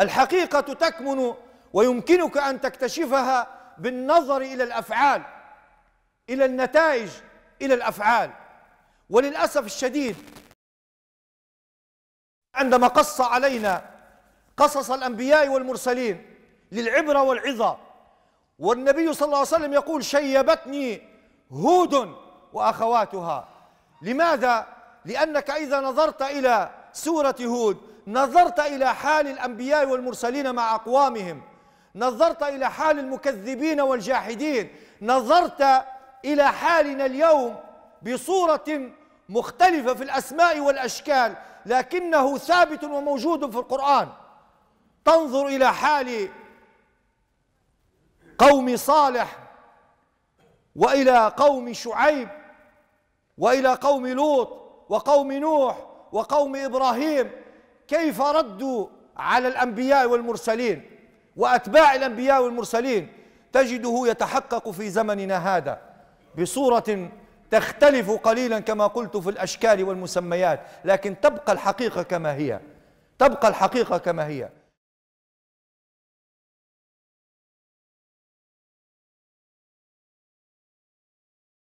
الحقيقة تكمن ويمكنك أن تكتشفها بالنظر إلى الأفعال إلى النتائج إلى الأفعال وللأسف الشديد عندما قص علينا قصص الأنبياء والمرسلين للعبرة والعظة والنبي صلى الله عليه وسلم يقول شيبتني هود وأخواتها لماذا؟ لأنك إذا نظرت إلى سورة هود نظرت إلى حال الأنبياء والمرسلين مع أقوامهم نظرت إلى حال المكذبين والجاحدين نظرت إلى حالنا اليوم بصورة مختلفة في الأسماء والأشكال لكنه ثابت وموجود في القرآن تنظر إلى حال قوم صالح وإلى قوم شعيب وإلى قوم لوط وقوم نوح وقوم إبراهيم كيف ردوا على الأنبياء والمرسلين وأتباع الأنبياء والمرسلين تجده يتحقق في زمننا هذا بصورة تختلف قليلا كما قلت في الأشكال والمسميات لكن تبقى الحقيقة كما هي تبقى الحقيقة كما هي